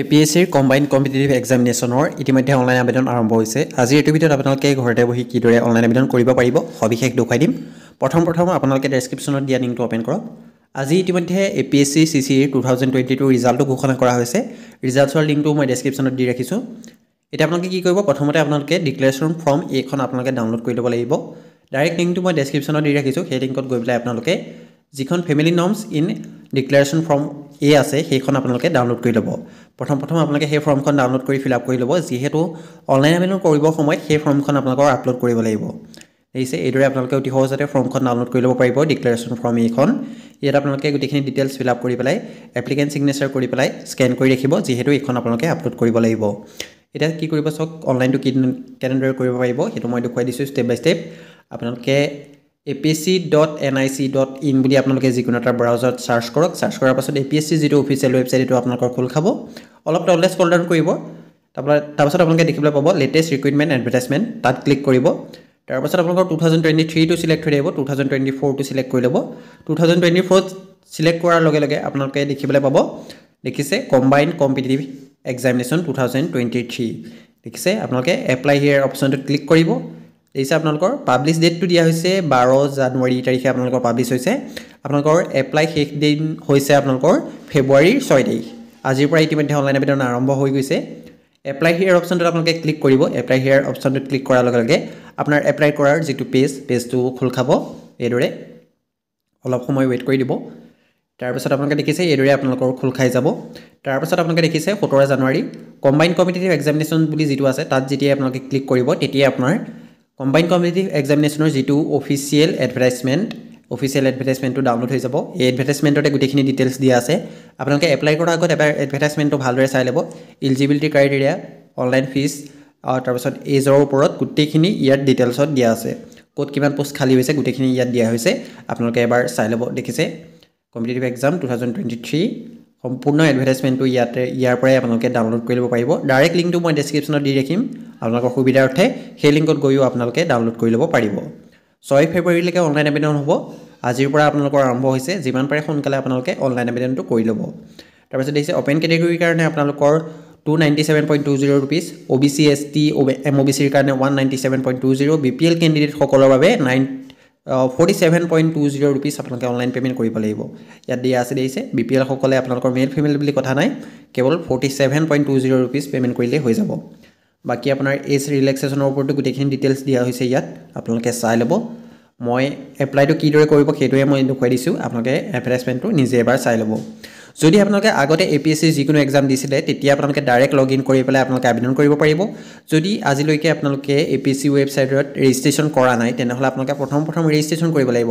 এ P S চিৰ combined competitive এক্সামিনেশ্যনৰ ইতিমধ্যে অনলাইন আবেদন আৰম্ভ হৈছে আজিৰ এইটো ভিডিঅ'ত আপোনালোকে ঘৰতে বহি কিদৰে অনলাইন আবেদন কৰিব পাৰিব সবিশেষ দেখুৱাই দিম প্ৰথম প্ৰথম আপোনালোকে ডেছক্ৰিপশ্যনত দিয়া লিংকটো অ'পেন কৰক আজি ইতিমধ্যে A P S C C চিৰ টু থাউজেণ্ড টুৱেণ্টি টু ৰিজাল্টটো ঘোষণা কৰা হৈছে ৰিজাল্টছৰ লিংকটো মই ডেছক্ৰিপশ্যনত দি ৰাখিছোঁ এতিয়া আপোনালোকে কি কৰিব প্ৰথমতে আপোনালোকে ডিক্লেৰেশ্যন ফৰ্ম এইখন আপোনালোকে ডাউনলোড কৰি ল'ব লাগিব ডাইৰেক্ট লিংকটো মই ডেছক্ৰিপশ্যনত দি ৰাখিছোঁ সেই লিংকত গৈ পেলাই আপোনালোকে যিখন family norms in declaration form এ আছে সেইখন আপোনালোকে ডাউনলোড কৰি ল'ব প্ৰথম প্ৰথম আপোনালোকে সেই ফৰ্মখন ডাউনলোড কৰি ফিল আপ কৰি ল'ব যিহেতু অনলাইন আবেদন কৰিবৰ সময়ত সেই ফৰ্মখন আপোনালোকৰ আপলোড কৰিব লাগিব দেখিছে এইদৰে আপোনালোকে অতি সহজতে ফৰ্মখন ডাউনলোড কৰি ল'ব পাৰিব ডিক্লেৰেশ্যন ফৰ্ম এইখন ইয়াত আপোনালোকে গোটেইখিনি ডিটেইলছ ফিল আপ কৰি পেলাই এপ্লিকেণ্ট চিগনেচাৰ কৰি পেলাই স্কেন কৰি ৰাখিব যিহেতু এইখন আপোনালোকে আপলোড কৰিব লাগিব এতিয়া কি কৰিব চাওক অনলাইনটো কি কেনেদৰে কৰিব পাৰিব সেইটো মই দেখুৱাই দিছোঁ ষ্টেপ বাই ষ্টেপ আপোনালোকে A P S C dot N I C dot in বুলি আপোনালোকে যিকোনো এটা ব্ৰাউজাৰত চাৰ্চ কৰক চাৰ্চ কৰাৰ পাছত এ পি এছ চি যিটো অফিচিয়েল ৱেবছাইট এইটো আপোনালোকৰ খোল খাব অলপ নলেজ স্কল ডাউন কৰিব তাৰপৰা তাৰপাছত আপোনালোকে দেখিবলৈ পাব লেটেষ্ট ৰিকুইটমেণ্ট এডভাৰ্টাইজমেণ্ট তাত ক্লিক কৰিব তাৰপাছত আপোনালোকৰ টু থাউজেণ্ড টুৱেণ্টি থ্ৰীটো ছিলেক্ট হৈ থাকিব টু থাউজেণ্ড টুৱেণ্টি ফ'ৰটো ছিলেক্ট কৰি ল'ব টু থাউজেণ্ড টুৱেণ্টি ফ'ৰত ছিলেক্ট কৰাৰ লগে লগে আপোনালোকে দেখিবলৈ পাব দেখিছে combined competitive examination two thousand twenty three দেখিছে আপোনালোকে এপ্লাই হিয়াৰ অপশ্যনটোত ক্লিক কৰিব এইছে আপোনালোকৰ পাব্লিছ ডেটটো দিয়া হৈছে বাৰ জানুৱাৰী তাৰিখে আপোনালোকৰ পাব্লিছ হৈছে আপোনালোকৰ এপ্লাই শেষ দিন হৈছে আপোনালোকৰ ফেব্ৰুৱাৰীৰ ছয় তাৰিখ আজিৰ পৰা ইতিমধ্যে অনলাইন আবেদন আৰম্ভ হৈ গৈছে এপ্লাই হেয়াৰ অপশ্যনটোত আপোনালোকে ক্লিক কৰিব এপ্লাই হেয়াৰ অপশ্যনটোত ক্লিক কৰাৰ লগে লগে আপোনাৰ এপ্লাই কৰাৰ যিটো পেজ পেজটো খোল খাব এইদৰে অলপ সময় ৱেইট কৰি দিব তাৰপিছত আপোনালোকে দেখিছে এইদৰে আপোনালোকৰ খোল খাই যাব তাৰপিছত আপোনালোকে দেখিছে সোতৰ জানুৱাৰী কম্বাইন কমিটিভ এক্সামিনেশ্যন বুলি যিটো আছে তাত যেতিয়া আপোনালোকে ক্লিক কৰিব তেতিয়াই আপোনাৰ কম্বাইন কম্পিটিভ এক্সামিনেশ্যনৰ যিটো অফিচিয়েল এডভাৰটাইজমেণ্ট অফিচিয়েল এডভাৰটাইজমেণ্টটো ডাউনলোড হৈ যাব এই এডভাৰটাইজমেণ্টতে গোটেইখিনি ডিটেইলছ দিয়া আছে আপোনালোকে এপ্লাই কৰাৰ আগত এবাৰ এডভাৰটাইজমেণ্টটো ভালদৰে চাই ল'ব ইলিজিবিলিটি ক্ৰাইটেৰিয়া অনলাইন ফিজ আৰু তাৰপিছত এজৰ ওপৰত গোটেইখিনি ইয়াত ডিটেইলছত দিয়া আছে ক'ত কিমান পোষ্ট খালী হৈছে গোটেইখিনি ইয়াত দিয়া হৈছে আপোনালোকে এবাৰ চাই ল'ব দেখিছে competitive exam two thousand twenty three সম্পূৰ্ণ এডভাৰ্টাইজমেণ্টটো ইয়াতে ইয়াৰ পৰাই আপোনালোকে ডাউনলোড কৰি ল'ব পাৰিব ডাইৰেক্ট লিংকটো মই ডেছক্ৰিপশ্যনত দি ৰাখিম আপোনালোকৰ সুবিধাৰ্থে সেই লিংকত গৈও আপোনালোকে ডাউনলোড কৰি ল'ব পাৰিব ছয় ফেব্ৰুৱাৰীলৈকে অনলাইন আবেদন হ'ব আজিৰ পৰা আপোনালোকৰ আৰম্ভ হৈছে যিমান পাৰে সোনকালে আপোনালোকে অনলাইন আবেদনটো কৰি ল'ব তাৰপিছত দেখিছে অপেন কেটেগৰীৰ কাৰণে আপোনালোকৰ two ninety seven point two zero' rupees O' B C S T M O' B চিৰ কাৰণে one ninety seven point two zero' B P L কেণ্ডিডেটসকলৰ বাবে nine forty seven point two zero' rupees আপোনালোকে online payment কৰিব লাগিব ইয়াত দিয়া আছে দিছে বি পি এলসকলে আপোনালোকৰ মেইল ফিমেল বুলি কথা নাই কেৱল forty seven point two zero' rupees payment কৰিলেই হৈ যাব বাকী আপোনাৰ এজ ৰিলেক্সেশ্যনৰ ওপৰতো গোটেইখিনি ডিটেইলছ দিয়া হৈছে ইয়াত আপোনালোকে চাই ল'ব মই এপ্লাইটো কিদৰে কৰিব সেইটোৱে মই দেখুৱাই দিছোঁ আপোনালোকে এডভাৰ্টাইজমেণ্টটো নিজে এবাৰ চাই ল'ব যদি আপোনালোকে আগতে এ পি এছ চিৰ যিকোনো এক্সাম দিছিলে তেতিয়া আপোনালোকে ডাইৰেক্ট লগ ইন কৰি পেলাই আপোনালোকে আবেদন কৰিব পাৰিব যদি আজিলৈকে আপোনালোকে এ পি এছ চি ৱেবছাইটত ৰেজিষ্ট্ৰেশ্যন কৰা নাই তেনেহ'লে আপোনালোকে প্ৰথম প্ৰথম ৰেজিষ্ট্ৰেশ্যন কৰিব লাগিব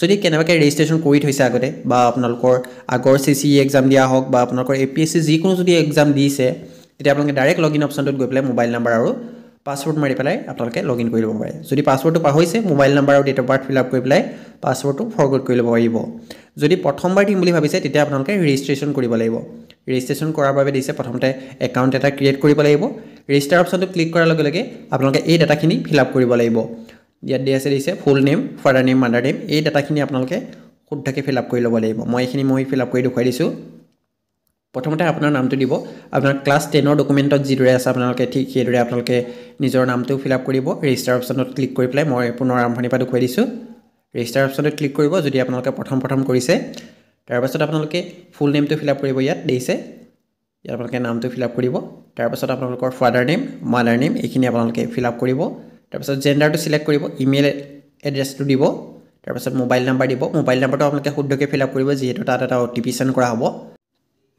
যদি কেনেবাকৈ ৰেজিষ্ট্ৰেশ্যন কৰি থৈছে আগতে বা আপোনালোকৰ আগৰ চি চি ই এক্সাম দিয়া হওক বা আপোনালোকৰ এ পি এছ চি যিকোনো যদি এক্সাম দিছে তেতিয়া আপোনালোকে ডাইৰেক্ট লগ ইন অপশ্যনটোত গৈ পেলাই মোবাইল নাম্বাৰ আৰু পাছৱৰ্ড মাৰি পেলাই আপোনালোকে লগ ইন কৰি ল'ব পাৰে যদি পাছৱৰ্ডটো পাহৰিছে মোবাইল নাম্বাৰ আৰু date of birth fill up কৰি পেলাই পাছৱৰ্ডটো ফৰৱৰ্ড কৰি ল'ব পাৰিব যদি প্ৰথমবাৰ দিম বুলি ভাবিছে তেতিয়া আপোনালোকে ৰেজিষ্ট্ৰেশ্যন কৰিব লাগিব ৰেজিষ্ট্ৰেশ্যন কৰাৰ বাবে দিছে প্ৰথমতে একাউণ্ট এটা ক্ৰিয়েট কৰিব লাগিব ৰেজিষ্টাৰ অপশ্যনটো ক্লিক কৰাৰ লগে লগে আপোনালোকে এই ডাটাখিনি ফিল আপ কৰিব লাগিব ইয়াত দিয়া আছে দিছে full name father name mother name এই ডাটাখিনি আপোনালোকে শুদ্ধকৈ ফিল আপ কৰি ল'ব লাগিব মই এইখিনি মই ফিল আপ কৰি দেখুৱাই দিছোঁ প্ৰথমতে আপোনাৰ নামটো দিব আপোনাৰ ক্লাছ টেনৰ ডকুমেণ্টত যিদৰে আছে আপোনালোকে ঠিক সেইদৰে আপোনালোকে নিজৰ নামটো ফিল আপ কৰিব ৰেজিষ্টাৰ অপশ্যনত ক্লিক কৰি পেলাই মই পুনৰ আৰম্ভণি পৰা দেখুৱাই দিছোঁ ৰেজিষ্টাৰ অপশ্যনত ক্লিক কৰিব যদি আপোনালোকে প্ৰথম প্ৰথম কৰিছে তাৰপাছত আপোনালোকে ফুল নেমটো ফিল আপ কৰিব ইয়াত দিছে ইয়াত আপোনালোকে নামটো ফিল আপ কৰিব তাৰপাছত আপোনালোকৰ ফাদাৰ নেম মাদাৰ নেম এইখিনি আপোনালোকে ফিল আপ কৰিব তাৰপিছত জেণ্ডাৰটো চিলেক্ট কৰিব ইমেইল এড্ৰেছটো দিব তাৰপাছত মোবাইল নাম্বাৰ দিব মোবাইল নাম্বাৰটো আপোনালোকে শুদ্ধকৈ ফিল আপ কৰিব যিহেতু তাত এটা অ' টি পি চেণ্ড কৰা হ'ব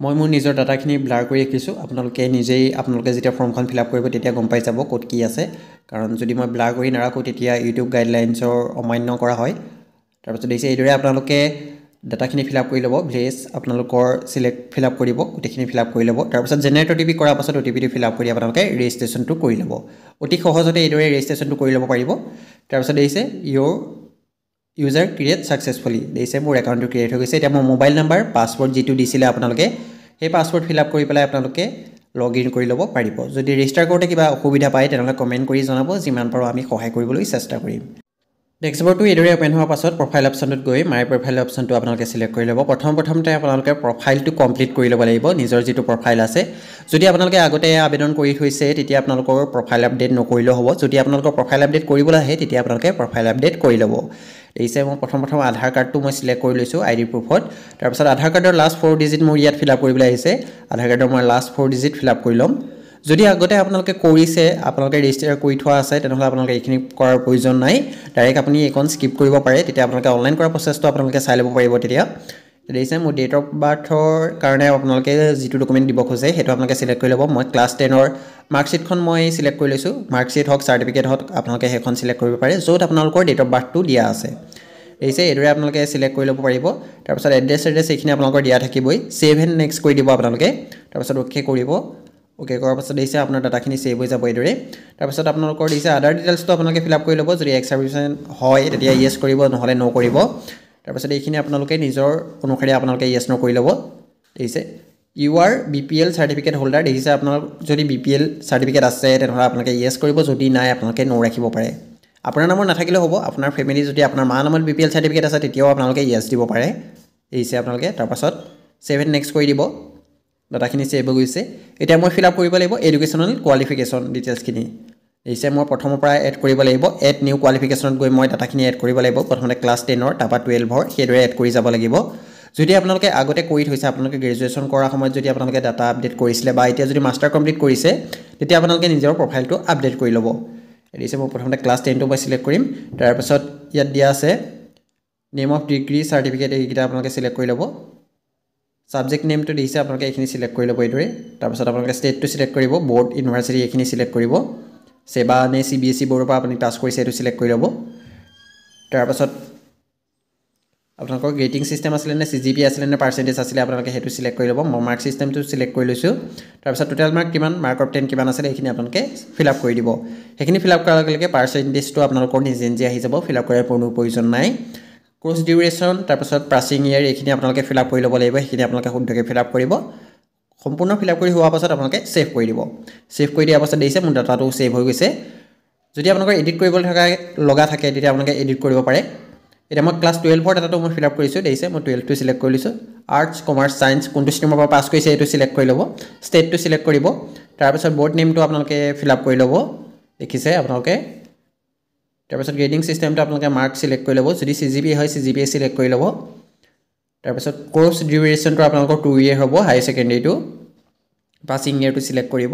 মই মোৰ নিজৰ ডাটাখিনি ব্লাৰ কৰি ৰাখিছোঁ আপোনালোকে নিজেই আপোনালোকে যেতিয়া ফৰ্মখন ফিল আপ কৰিব তেতিয়া গম পাই যাব ক'ত কি আছে কাৰণ যদি মই ব্লাৰ কৰি নাৰাখোঁ তেতিয়া ইউটিউব গাইডলাইনছৰ অমান্য কৰা হয় তাৰপিছত দেখিছে এইদৰে আপোনালোকে ডাটাখিনি ফিল আপ কৰি ল'ব ভেজ আপোনালোকৰ চিলেক্ট ফিল আপ কৰিব গোটেইখিনি ফিল আপ কৰি ল'ব তাৰপিছত জেনেৰেট অ' টি পি কৰাৰ পাছত অ' টি পিটো ফিল আপ কৰি আপোনালোকে ৰেজিষ্ট্ৰেশ্যনটো কৰি ল'ব অতি সহজতে এইদৰে ৰেজিষ্ট্ৰেশ্যনটো কৰি ল'ব পাৰিব তাৰপিছত দেখিছে ইয়ৰ ইউজাৰ ক্ৰিয়েট ছাকচেছফুলি দেখিছে মোৰ একাউণ্টটো ক্ৰিয়েট হৈ গৈছে এতিয়া মোৰ মোবাইল নাম্বাৰ পাছৱৰ্ড যিটো দিছিলে আপোনালোকে সেই পাছৱৰ্ড ফিল আপ কৰি পেলাই আপোনালোকে লগ ইন কৰি ল'ব পাৰিব যদি ৰেজিষ্টাৰ কৰোঁতে কিবা অসুবিধা পায় তেনেহ'লে কমেণ্ট কৰি জনাব যিমান পাৰোঁ আমি সহায় কৰিবলৈ চেষ্টা কৰিম ডেস্কটপটো এইদৰে অ'পেন হোৱাৰ পাছত প্ৰফাইল অপশ্যনটোত গৈ মাই প্ৰফাইল অপশ্যনটো আপোনালোকে চিলেক্ট কৰি ল'ব প্ৰথম প্ৰথমতে আপোনালোকে প্ৰফাইলটো কমপ্লিট কৰি ল'ব লাগিব নিজৰ যিটো প্ৰফাইল আছে যদি আপোনালোকে আগতে আবেদন কৰি থৈছে তেতিয়া আপোনালোকৰ প্ৰফাইল আপডেট নকৰিলেও হ'ব যদি আপোনালোকৰ প্ৰফাইল আপডেট কৰিবলৈ আহে তেতিয়া আপোনালোকে প্ৰফাইল আপডেট কৰি ল'ব দেখিছে মই প্ৰথম প্ৰথম আধাৰ কাৰ্ডটো মই চিলেক্ট কৰি লৈছোঁ আই ডি প্ৰুফত তাৰপিছত আধাৰ কাৰ্ডৰ লাষ্ট ফ'ৰ ডিজিট মোৰ ইয়াত ফিল আপ কৰিবলৈ আহিছে আধাৰ কাৰ্ডৰ মই last four digit fill up কৰি ল'ম যদি আগতে আপোনালোকে কৰিছে আপোনালোকে ৰেজিষ্টাৰ কৰি থোৱা আছে তেনেহ'লে আপোনালোকে এইখিনি কৰাৰ প্ৰয়োজন নাই ডাইৰেক্ট আপুনি এইকণ স্কিপ কৰিব পাৰে তেতিয়া আপোনালোকে অনলাইন কৰা প্ৰচেছটো আপোনালোকে চাই ল'ব পাৰিব তেতিয়া দেখিছে মোৰ ডেট অফ বাৰ্থৰ কাৰণে আপোনালোকে যিটো ডকুমেণ্ট দিব খোজে সেইটো আপোনালোকে ছিলেক্ট কৰি ল'ব মই ক্লাছ টেনৰ মাৰ্কশ্বীটখন মই ছিলেক্ট কৰি লৈছোঁ মাৰ্কশ্বীট হওক চাৰ্টিফিকেট হওক আপোনালোকে সেইখন ছিলেক্ট কৰিব পাৰে য'ত আপোনালোকৰ ডেট অফ বাৰ্থটো দিয়া আছে দেখিছে এইদৰে আপোনালোকে ছিলেক্ট কৰি ল'ব পাৰিব তাৰপিছত এড্ৰেছ এড্ৰেছ এইখিনি আপোনালোকৰ দিয়া থাকিবই ছেভ হেণ্ড নেক্সট কৰি দিব আপোনালোকে তাৰপিছত অ'কে কৰিব অ'কে কৰাৰ পাছত দেখিছে আপোনাৰ ডাটাখিনি ছেভ হৈ যাব এইদৰে তাৰপিছত আপোনালোকৰ দিছে আদাৰ ডিটেইলছটো আপোনালোকে ফিল আপ কৰি ল'ব যদি এক্সাৰভিশ্যন হয় তেতিয়া ইয়েছ কৰিব নহ'লে ন' কৰিব তাৰপাছত এইখিনি আপোনালোকে নিজৰ অনুসাৰে আপোনালোকে য়েছ ন কৰি ল'ব দেখিছে you are B P L certificate holder দেখিছে আপোনালোক যদি বি পি এল চাৰ্টিফিকেট আছে তেনেহ'লে আপোনালোকে য়েছ কৰিব যদি নাই আপোনালোকে ন' ৰাখিব পাৰে আপোনাৰ নামত নাথাকিলেও হ'ব আপোনাৰ ফেমিলি যদি আপোনাৰ মা নামত বি পি এল চাৰ্টিফিকেট আছে তেতিয়াও আপোনালোকে ইয়েছ দিব পাৰে দেখিছে আপোনালোকে তাৰপাছত ছেভেন নেক্সট কৰি দিব ডাটাখিনি ছেভ হৈ গৈছে এতিয়া মই ফিল আপ কৰিব লাগিব এডুকেশ্যনেল কোৱালিফিকেশ্যন ডিটেইলছখিনি দিছে মই প্ৰথমৰ পৰা এড কৰিব লাগিব এড নিউ কোৱালিফিকেশ্যনত গৈ মই ডাটাখিনি এড কৰিব লাগিব প্ৰথমতে ক্লাছ টেনৰ তাৰপৰা টুৱেলভৰ সেইদৰে এড কৰি যাব লাগিব যদি আপোনালোকে আগতে কৰি থৈছে আপোনালোকে গ্ৰেজুৱেশ্যন কৰাৰ সময়ত যদি আপোনালোকে ডাটা আপডেট কৰিছিলে বা এতিয়া যদি মাষ্টাৰ কমপ্লিট কৰিছে তেতিয়া আপোনালোকে নিজৰ প্ৰফাইলটো আপডেট কৰি ল'ব এতিয়া মই প্ৰথমতে ক্লাছ টেনটো মই চিলেক্ট কৰিম তাৰপিছত ইয়াত দিয়া আছে নেম অফ ডিগ্ৰী চাৰ্টিফিকেট এইকেইটা আপোনালোকে চিলেক্ট কৰি ল'ব ছাবজেক্ট নেমটো দিছে আপোনালোকে এইখিনি চিলেক্ট কৰি ল'ব এইদৰে তাৰপিছত আপোনালোকে ষ্টেটটো চিলেক্ট কৰিব বৰ্ড ইউনিভাৰ্চিটি এইখিনি চিলেক্ট কৰিব ছেবা নে চি বি এছ চি বোৰ্ডৰ পৰা আপুনি পাছ কৰিছে এইটো ছিলেক্ট কৰি ল'ব তাৰপাছত আপোনালোকৰ গ্ৰেটিং ছিষ্টেম আছিলে নে চি জি পি আছিলে নে পাৰ্চেণ্টেজ আছিলে আপোনালোকে সেইটো ছিলেক্ট কৰি ল'ব মই মাৰ্ক ছিষ্টেমটো ছিলেক্ট কৰি লৈছোঁ তাৰপিছত টোটেল মাৰ্ক কিমান মাৰ্ক অফ টেন কিমান আছিলে সেইখিনি আপোনালোকে ফিল আপ কৰি দিব সেইখিনি ফিল আপ কৰাৰ লগে লগে পাৰ্চেণ্টেজটো আপোনালোকৰ নিজে নিজে আহি যাব ফিল আপ কৰাৰ কোনো প্ৰয়োজন নাই কোৰ্চ ডিউৰেশ্যন তাৰপাছত প্ৰাচিং ইয়েৰ এইখিনি আপোনালোকে ফিল আপ কৰি ল'ব লাগিব সেইখিনি আপোনালোকে শুদ্ধকৈ ফিল আপ কৰিব সম্পূৰ্ণ ফিল আপ কৰি হোৱাৰ পাছত আপোনালোকে ছেভ কৰি দিব ছেভ কৰি দিয়াৰ পাছত দেখিছে মোৰ ডাটাটো ছেভ হৈ গৈছে যদি আপোনালোকৰ এডিট কৰিবলৈ থকা লগা থাকে তেতিয়া আপোনালোকে এডিট কৰিব পাৰে এতিয়া মই ক্লাছ টুৱেলভৰ ডাটাটো মই ফিল আপ কৰিছোঁ দেখিছে মই টুৱেলভটো ছিলেক্ট কৰি লৈছোঁ আৰ্টছ কমাৰ্চ ছায়েন্স কোনটো ষ্ট্ৰীমৰ পৰা পাছ কৰিছে এইটো ছিলেক্ট কৰি ল'ব ষ্টেটটো ছিলেক্ট কৰিব তাৰপিছত বৰ্ড নেমটো আপোনালোকে ফিল আপ কৰি ল'ব দেখিছে আপোনালোকে তাৰপিছত গ্ৰেডিং ছিষ্টেমটো আপোনালোকে মাৰ্ক ছিলেক্ট কৰি ল'ব যদি চি জি পি হয় C G P A select কৰি ল'ব তাৰপিছত কোৰ্চ ডিউৰেশ্যনটো আপোনালোকৰ টু ইয়েৰ হ'ব হায়াৰ ছেকেণ্ডেৰীটো পাছিং ইয়েৰটো চিলেক্ট কৰিব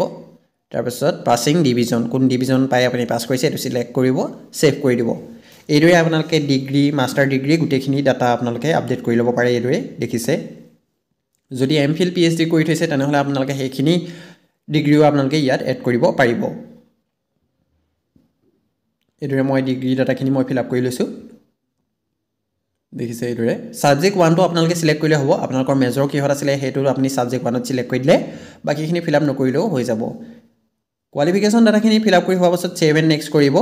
তাৰপিছত পাছিং ডিভিজন কোন ডিভিজন পাই আপুনি পাছ কৰিছে এইটো চিলেক্ট কৰিব ছেভ কৰি দিব এইদৰে আপোনালোকে ডিগ্ৰী মাষ্টাৰ ডিগ্ৰী গোটেইখিনি ডাটা আপোনালোকে আপডেট কৰি ল'ব পাৰে এইদৰে দেখিছে যদি M Phil P H D কৰি থৈছে তেনেহ'লে আপোনালোকে সেইখিনি ডিগ্ৰীও আপোনালোকে ইয়াত এড কৰিব পাৰিব এইদৰে মই ডিগ্ৰী ডাটাখিনি মই ফিল আপ কৰি লৈছোঁ দেখিছে এইদৰে ছাবজেক্ট ওৱানটো আপোনালোকে চিলেক্ট কৰিলে হ'ব আপোনালোকৰ মেজৰ কিহত আছিলে সেইটো আপুনি ছাবজেক্ট ওৱানত চিলেক্ট কৰি দিলে বাকীখিনি ফিল আপ নকৰিলেও হৈ যাব কোৱালিফিকেশ্যন ডাটাখিনি ফিল আপ কৰি হোৱাৰ পাছত ছেভ এণ্ড নেক্সট কৰিব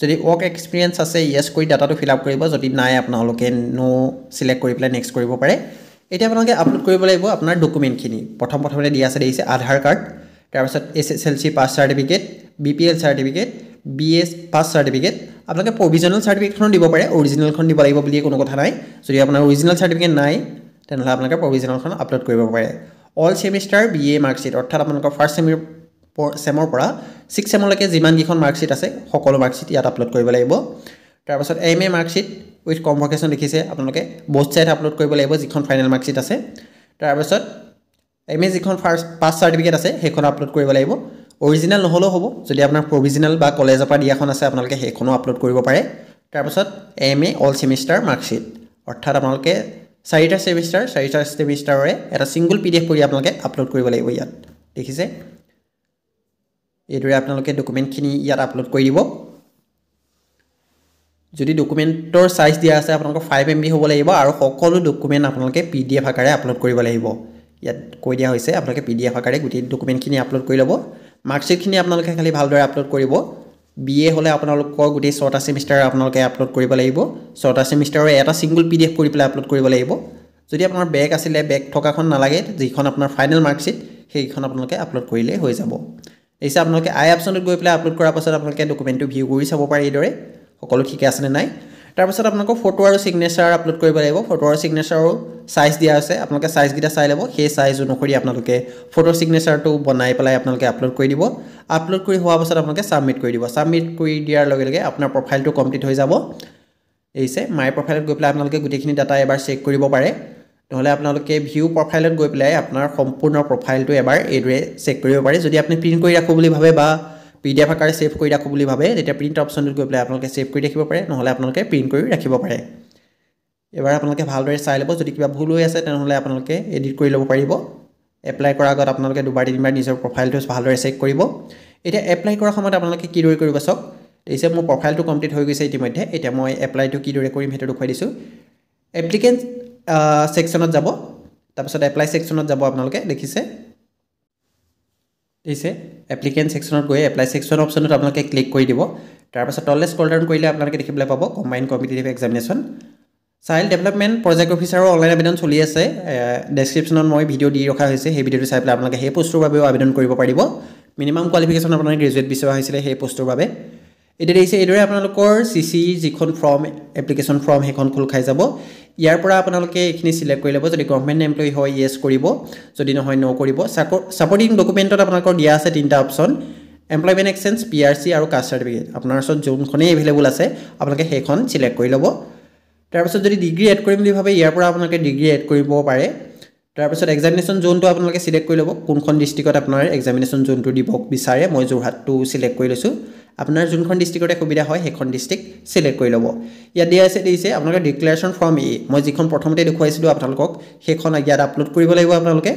যদি ৱৰ্ক এক্সপিৰিয়েঞ্চ আছে য়েছ কৰি ডাটাটো ফিল আপ কৰিব যদি নাই আপোনালোকে ন' চিলেক্ট কৰি পেলাই নেক্সট কৰিব পাৰে এতিয়া আপোনালোকে আপলোড কৰিব লাগিব আপোনাৰ ডকুমেণ্টখিনি প্ৰথম প্ৰথমতে দিয়া আছে দেখিছে আধাৰ কাৰ্ড তাৰপাছত S S L C pass certificate B P L certificate B S pass certificate আপোনালোকে প্ৰভিজনেল চাৰ্টিফিকেটখনো দিব পাৰে অৰিজিনেলখন দিব লাগিব বুলিয়ে কোনো কথা নাই যদি আপোনাৰ অৰিজিনেল চাৰ্টিফিকেট নাই তেনেহ'লে আপোনালোকে প্ৰভিজনেলখন আপলোড কৰিব পাৰে all semester B A marksheet অৰ্থাৎ আপোনালোকৰ ফাৰ্ষ্ট ছেমি ছেমৰ পৰা ছিক্স ছেমলৈকে যিমানকেইখন মাৰ্কশ্বিট আছে সকলো মাৰ্কশ্বিট ইয়াত আপলোড কৰিব লাগিব তাৰপাছত M A marksheet with convocation লিখিছে আপোনালোকে বস্ত চাইড আপলোড কৰিব লাগিব যিখন ফাইনেল মাৰ্কশ্বিট আছে তাৰপাছত এম এ যিখন ফাৰ্ষ্ট পাছ চাৰ্টিফিকেট আছে সেইখন আপলোড কৰিব লাগিব অৰিজিনেল নহ'লেও হ'ব যদি আপোনাৰ প্ৰভিজিনেল বা কলেজৰ পৰা দিয়াখন আছে আপোনালোকে সেইখনো আপলোড কৰিব পাৰে তাৰপাছত M A all semester marksheet অৰ্থাৎ আপোনালোকে চাৰিটা ছেমিষ্টাৰ চাৰিটা ছেমিষ্টাৰৰে এটা ছিংগল পি ডি এফ কৰি আপোনালোকে আপলোড কৰিব লাগিব ইয়াত দেখিছে এইদৰে আপোনালোকে ডকুমেণ্টখিনি ইয়াত আপলোড কৰি দিব যদি ডকুমেণ্টৰ চাইজ দিয়া আছে আপোনালোকৰ ফাইভ এম বি হ'ব লাগিব আৰু সকলো ডকুমেণ্ট আপোনালোকে পি ডি এফ আকাৰে আপলোড কৰিব লাগিব ইয়াত কৈ দিয়া হৈছে আপোনালোকে পি ডি এফ আকাৰে গোটেই ডকুমেণ্টখিনি আপলোড কৰি ল'ব মাৰ্কশ্বিটখিনি আপোনালোকে খালী ভালদৰে আপলোড কৰিব বি এ হ'লে আপোনালোকৰ গোটেই ছটা ছেমিষ্টাৰ আপোনালোকে আপলোড কৰিব লাগিব ছটা ছেমিষ্টাৰৰ এটা ছিংগল পি ডি এফ কৰি পেলাই আপলোড কৰিব লাগিব যদি আপোনাৰ বেগ আছিলে বেগ থকাখন নালাগে যিখন আপোনাৰ ফাইনেল মাৰ্কশ্বিট সেইখন আপোনালোকে আপলোড কৰিলেই হৈ যাব এইছে আপোনালোকে আই অপশ্যনত গৈ পেলাই আপলোড কৰাৰ পাছত আপোনালোকে ডকুমেণ্টটো ভিউ কৰি চাব পাৰে এইদৰে সকলো ঠিকে আছেনে নাই তাৰপিছত আপোনালোকৰ ফটো আৰু ছিগনেচাৰ আপলোড কৰিব লাগিব ফটো আৰু ছিগনেচাৰো চাইজ দিয়া আছে আপোনালোকে চাইজকেইটা চাই ল'ব সেই চাইজ অনুসৰি আপোনালোকে ফটো ছিগনেচাৰটো বনাই পেলাই আপোনালোকে আপলোড কৰি দিব আপলোড কৰি হোৱাৰ পাছত আপোনালোকে ছাবমিট কৰি দিব ছাবমিট কৰি দিয়াৰ লগে লগে আপোনাৰ প্ৰফাইলটো কমপ্লিট হৈ যাব এইছে মাই প্ৰফাইলত গৈ পেলাই আপোনালোকে গোটেইখিনি ডাটা এবাৰ চেক কৰিব পাৰে নহ'লে আপোনালোকে ভিউ প্ৰফাইলত গৈ পেলাই আপোনাৰ সম্পূৰ্ণ প্ৰফাইলটো এবাৰ এইদৰে চেক কৰিব পাৰে যদি আপুনি প্ৰিণ্ট কৰি ৰাখোঁ বুলি ভাবে বা পি ডি এফ আকাৰে ছেভ কৰি ৰাখোঁ বুলি ভাবে তেতিয়া প্ৰিণ্ট অপশ্যনটোত গৈ পেলাই আপোনালোকে ছেভ কৰি ৰাখিব পাৰে নহ'লে আপোনালোকে প্ৰিণ্ট কৰি ৰাখিব পাৰে এবাৰ আপোনালোকে ভালদৰে চাই ল'ব যদি কিবা ভুল হৈ আছে তেনেহ'লে আপোনালোকে এডিট কৰি ল'ব পাৰিব এপ্লাই কৰাৰ আগত আপোনালোকে দুবাৰ তিনিবাৰ নিজৰ প্ৰফাইলটো ভালদৰে চেক কৰিব এতিয়া এপ্লাই কৰাৰ সময়ত আপোনালোকে কিদৰে কৰিব চাওক দেখিছে মোৰ প্ৰফাইলটো কমপ্লিট হৈ গৈছে ইতিমধ্যে এতিয়া মই এপ্লাইটো কিদৰে কৰিম সেইটো দেখুৱাই দিছোঁ এপ্লিকেণ্ট ছেকশ্যনত যাব তাৰপিছত এপ্লাই ছেকশ্যনত যাব আপোনালোকে দেখিছে ঠিক আছে এপ্লিকেণ্ট ছেকশ্যনত গৈ এপ্লাই ছেকশ্যন অপশ্যনত আপোনালোকে ক্লিক কৰি দিব তাৰপাছত তললে স্কল ডাউন কৰিলে আপোনালোকে দেখিবলৈ পাব combine competitive examination child development project অফিচাৰৰ অনলাইন আবেদন চলি আছে ডেছক্ৰিপশ্যনত মই ভিডিঅ' দি ৰখা হৈছে সেই ভিডিঅ'টো চাই পেলাই আপোনালোকে সেই পষ্টটোৰ বাবেও আবেদন কৰিব পাৰিব মিনিমাম কোৱালিফিকেশ্যন আপোনালোকে গ্ৰেজুৱেট বিচৰা হৈছিলে সেই পষ্টটোৰ বাবে এতিয়া দেখিছে এইদৰে আপোনালোকৰ চি চি যিখন ফৰ্ম এপ্লিকেশ্যন ফৰ্ম সেইখন খোল খাই যাব ইয়াৰ পৰা আপোনালোকে এইখিনি ছিলেক্ট কৰি ল'ব যদি গভমেণ্ট এমপ্লয়ি হয় য়েছ কৰিব যদি নহয় ন' কৰিব ছাপৰ্টিং ডকুমেণ্টত আপোনালোকৰ দিয়া আছে তিনিটা option employment exchange P R C আৰু কাষ্ট চাৰ্টিফিকেট আপোনাৰ ওচৰত যোনখনেই এভেইলেবল আছে আপোনালোকে সেইখন ছিলেক্ট কৰি ল'ব তাৰপিছত যদি ডিগ্ৰী এড কৰিম বুলি ভাবে ইয়াৰ পৰা আপোনালোকে ডিগ্ৰী এড কৰিব পাৰে তাৰপিছত এক্সামিনেশ্যন জোনটো আপোনালোকে ছিলেক্ট কৰি ল'ব কোনখন ডিষ্ট্ৰিক্টত আপোনাৰ এক্সামিনেশ্যন জোনটো দিব বিচাৰে মই যোৰহাটটো ছিলেক্ট কৰি লৈছোঁ আপোনাৰ যোনখন ডিষ্ট্ৰিক্টতে সুবিধা হয় সেইখন ডিষ্ট্ৰিক্ট চিলেক্ট কৰি ল'ব ইয়াত দিয়া আছে দিছে আপোনালোকে ডিক্লেৰেশ্যন ফৰ্ম এ মই যিখন প্ৰথমতে দেখুৱাইছিলোঁ আপোনালোকক সেইখন ইয়াত আপলোড কৰিব লাগিব আপোনালোকে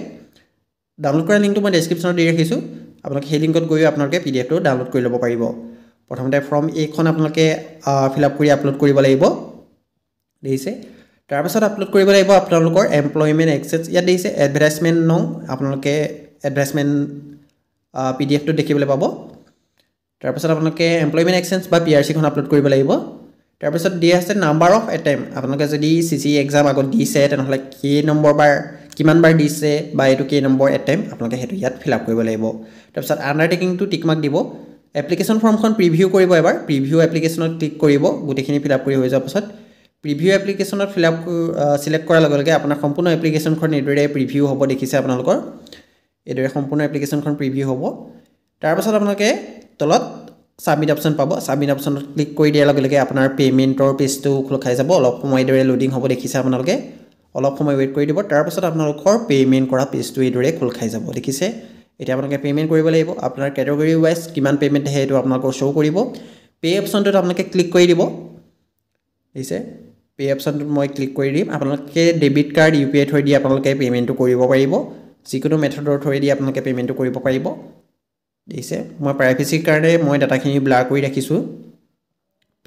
ডাউনলোড কৰা লিংকটো মই ডেছক্ৰিপশ্যনত দি ৰাখিছোঁ আপোনালোকে সেই লিংকত গৈও আপোনালোকে পি ডি এফটো ডাউনলোড কৰি ল'ব পাৰিব প্ৰথমতে ফৰ্ম এখন আপোনালোকে ফিল আপ কৰি আপলোড কৰিব লাগিব দেখিছে তাৰপাছত আপলোড কৰিব লাগিব আপোনালোকৰ এমপ্লয়মেণ্ট এক্সেছ ইয়াত দেখিছে এডভাৰটাইজমেণ্ট নং আপোনালোকে এডভাৰটাইজমেণ্ট পি ডি এফটো দেখিবলৈ পাব তাৰপিছত আপোনালোকে এমপ্লয়মেণ্ট এক্সেঞ্জ বা পি আৰ চিখন আপলোড কৰিব লাগিব তাৰপিছত দিয়া আছে নাম্বাৰ অফ এটেম আপোনালোকে যদি চি চি এক্সাম আগত দিছে তেনেহ'লে কেই নম্বৰ বাৰ কিমানবাৰ দিছে বা এইটো কেই নম্বৰ এটেম আপোনালোকে সেইটো ইয়াত ফিল আপ কৰিব লাগিব তাৰপিছত আণ্ডাৰটেকিংটো টিকমাক দিব এপ্লিকেশ্যন ফৰ্মখন প্ৰিভিউ কৰিব এবাৰ প্ৰিভিউ এপ্লিকেশ্যনত ক্লিক কৰিব গোটেইখিনি ফিল আপ কৰি হৈ যোৱাৰ পাছত প্ৰিভিউ এপ্লিকেশ্যনত ফিল আপ চিলেক্ট কৰাৰ লগে লগে আপোনাৰ সম্পূৰ্ণ এপ্লিকেশ্যনখন এইদৰে প্ৰিভিউ হ'ব দেখিছে আপোনালোকৰ এইদৰে সম্পূৰ্ণ এপ্লিকেশ্যনখন প্ৰিভিউ হ'ব তাৰপাছত আপোনালোকে তলত ছাবমিট অপশ্যন পাব ছাবমিট অপশ্যনত ক্লিক কৰি দিয়াৰ লগে লগে আপোনাৰ পে'মেণ্টৰ পেজটো খোল খাই যাব অলপ সময় এইদৰে লোডিং হ'ব দেখিছে আপোনালোকে অলপ সময় ৱেইট কৰি দিব তাৰপাছত আপোনালোকৰ পে'মেণ্ট কৰা পেজটো এইদৰে খোল খাই যাব দেখিছে এতিয়া আপোনালোকে পে'মেণ্ট কৰিব লাগিব আপোনাৰ কেটেগৰী ৱাইজ কিমান পে'মেণ্ট আহে সেইটো আপোনালোকৰ শ্ব' কৰিব পে' অপশ্যনটোত আপোনালোকে ক্লিক কৰি দিব দেখিছে পে' অপশ্যনটোত মই ক্লিক কৰি দিম আপোনালোকে debit card U P I থ্ৰুৱেদি আপোনালোকে পে'মেণ্টটো কৰিব পাৰিব যিকোনো মেথডৰ থ্ৰুৱেদি আপোনালোকে পে'মেণ্টটো কৰিব পাৰিব দেখিছে মই প্ৰাইভেচিৰ কাৰণে মই ডাটাখিনি ব্লাৰ কৰি ৰাখিছোঁ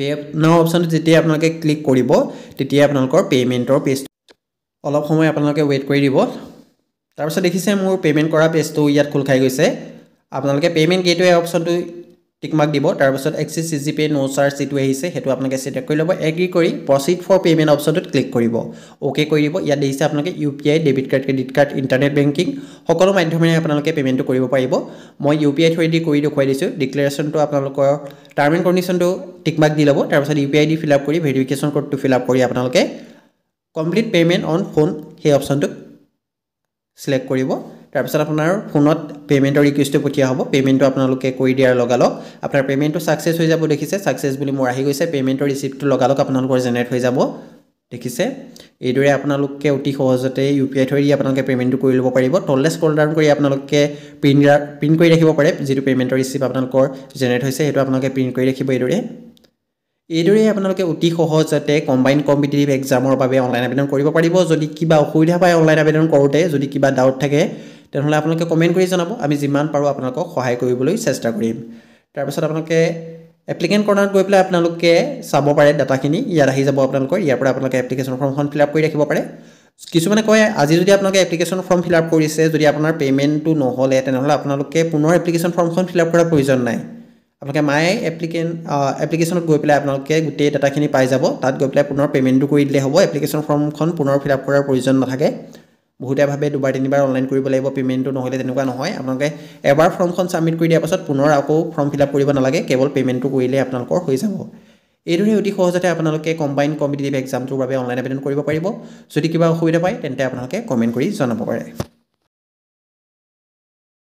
পে' নাও অপশ্যনটো যেতিয়া আপোনালোকে ক্লিক কৰিব তেতিয়াই আপোনালোকৰ পে'মেণ্টৰ পেজটো অলপ সময় আপোনালোকে ৱেইট কৰি দিব তাৰপিছত দেখিছে মোৰ পে'মেণ্ট কৰা পেজটো ইয়াত খোল খাই গৈছে আপোনালোকে পে'মেণ্ট গেটৱে অপশ্যনটো টিকমাক দিব তাৰপিছত এক্সিচ C G pay' no' charge যিটো আহিছে সেইটো আপোনালোকে চিলেক্ট কৰি ল'ব এগ্ৰী কৰি প্ৰচিড ফৰ পে'মেণ্ট অপশ্যনটোত ক্লিক কৰিব অ'কে কৰি দিব ইয়াত দেখিছে আপোনালোকে U P I debit card credit card internet banking সকলো মাধ্যমেৰে আপোনালোকে পে'মেণ্টটো কৰিব পাৰিব মই ইউ পি আই থ্ৰুৱেদি কৰি দেখুৱাই দিছোঁ ডিক্লেৰেশ্যনটো আপোনালোকৰ টাৰ্ম এণ্ড কণ্ডিশ্যনটো টিকমাক দি ল'ব তাৰপিছত U P I D fill up কৰি ভেৰিফিকেশ্যন কোডটো ফিল আপ কৰি আপোনালোকে কমপ্লিট পে'মেণ্ট অন ফোন সেই অপশ্যনটোক ছিলেক্ট কৰিব তাৰপিছত আপোনাৰ ফোনত পে'মেণ্টৰ ৰিকুৱেষ্টটো পঠিয়া হ'ব পে'মেণ্টটো আপোনালোকে কৰি দিয়াৰ লগালক আপোনাৰ পে'মেণ্টটো ছাকচেছ হৈ যাব দেখিছে ছাকচেছ বুলি মোৰ আহি গৈছে পে'মেণ্টৰ ৰিচিপ্টটো লগালগ আপোনালোকৰ জেনেৰেট হৈ যাব দেখিছে এইদৰে আপোনালোকে অতি সহজতে ইউ পি আই থৈ দি আপোনালোকে পে'মেণ্টটো কৰি ল'ব পাৰিব তললে স্কল ডাউন কৰি আপোনালোকে প্ৰিণ্ট প্ৰিণ্ট কৰি ৰাখিব পাৰে যিটো পে'মেণ্টৰ ৰিচিপ্ট আপোনালোকৰ জেনেৰেট হৈছে সেইটো আপোনালোকে প্ৰিণ্ট কৰি ৰাখিব এইদৰে এইদৰে আপোনালোকে অতি সহজতে কম্বাইন কম্পিটিটিভ এক্সামৰ বাবে অনলাইন আবেদন কৰিব পাৰিব যদি কিবা অসুবিধা পায় অনলাইন আবেদন কৰোঁতে যদি কিবা ডাউট থাকে তেনেহ'লে আপোনালোকে কমেণ্ট কৰি জনাব আমি যিমান পাৰোঁ আপোনালোকক সহায় কৰিবলৈ চেষ্টা কৰিম তাৰপিছত আপোনালোকে এপ্লিকেণ্ট কৰ্ণাৰত গৈ পেলাই আপোনালোকে চাব পাৰে ডাটাখিনি ইয়াত আহি যাব আপোনালোকৰ ইয়াৰ পৰা আপোনালোকে এপ্লিকেশ্যন ফৰ্মখন ফিল আপ কৰি ৰাখিব পাৰে কিছুমানে কয় আজি যদি আপোনালোকে এপ্লিকেশ্যন ফৰ্ম ফিল আপ কৰিছে যদি আপোনাৰ পে'মেণ্টটো নহ'লে তেনেহ'লে আপোনালোকে পুনৰ এপ্লিকেশ্যন ফৰ্মখন ফিল আপ কৰাৰ প্ৰয়োজন নাই আপোনালোকে মায়ে এপ্লিকেণ্ট এপ্লিকেশ্যনত গৈ পেলাই আপোনালোকে গোটেই ডাটাখিনি পাই যাব তাত গৈ পেলাই পুনৰ পে'মেণ্টটো কৰি দিলে হ'ব এপ্লিকেশ্যন ফৰ্মখন পুনৰ ফিল আপ কৰাৰ প্ৰয়োজন নাথাকে বহুতীয়াভাৱে দুবাৰ তিনিবাৰ অনলাইন কৰিব লাগিব পে'মেণ্টটো নহ'লে তেনেকুৱা নহয় আপোনালোকে এবাৰ ফৰ্মখন ছাবমিট কৰি দিয়াৰ পাছত পুনৰ আকৌ ফৰ্ম ফিল আপ কৰিব নালাগে কেৱল পে'মেণ্টটো কৰিলেই আপোনালোকৰ হৈ যাব এইদৰে অতি সহজতে আপোনালোকে কম্বাইন কম্পিটিটিভ এক্সামটোৰ বাবে অনলাইন আবেদন কৰিব পাৰিব যদি কিবা অসুবিধা পায় তেন্তে আপোনালোকে কমেণ্ট কৰি জনাব পাৰে